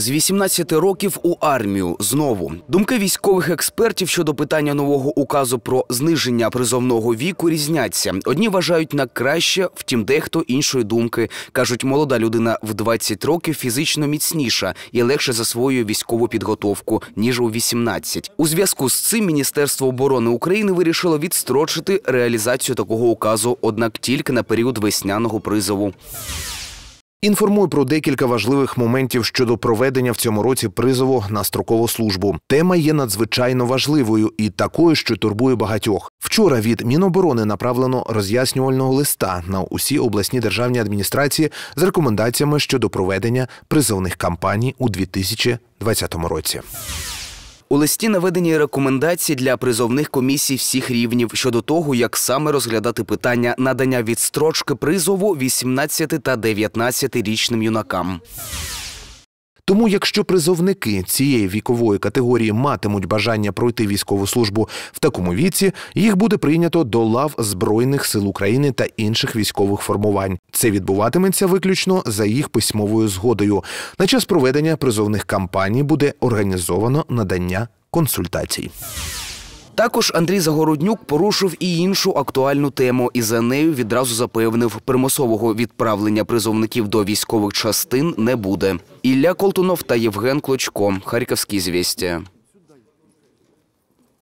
З 18 років у армію знову думки військових експертів щодо питання нового указу про зниження призовного віку різняться. Одні вважають на краще, втім, дехто іншої думки кажуть, молода людина в 20 років фізично міцніша і легше засвоює військову підготовку ніж у 18. У зв'язку з цим міністерство оборони України вирішило відстрочити реалізацію такого указу, однак тільки на період весняного призову. Інформую про декілька важливих моментів щодо проведення в цьому році призову на строкову службу. Тема є надзвичайно важливою і такою, що турбує багатьох. Вчора від Міноборони направлено роз'яснювального листа на усі обласні державні адміністрації з рекомендаціями щодо проведення призовних кампаній у 2020 році. У листі наведені рекомендації для призовних комісій всіх рівнів щодо того, як саме розглядати питання надання відстрочки призову 18 та 19-річним юнакам. Тому, якщо призовники цієї вікової категорії матимуть бажання пройти військову службу в такому віці, їх буде прийнято до лав Збройних сил України та інших військових формувань. Це відбуватиметься виключно за їх письмовою згодою. На час проведення призовних кампаній буде організовано надання консультацій. Також Андрій Загороднюк порушив і іншу актуальну тему, і за нею відразу запевнив, примусового відправлення призовників до військових частин не буде. Ілля Колтунов та Євген Клочко, Харківські звісті.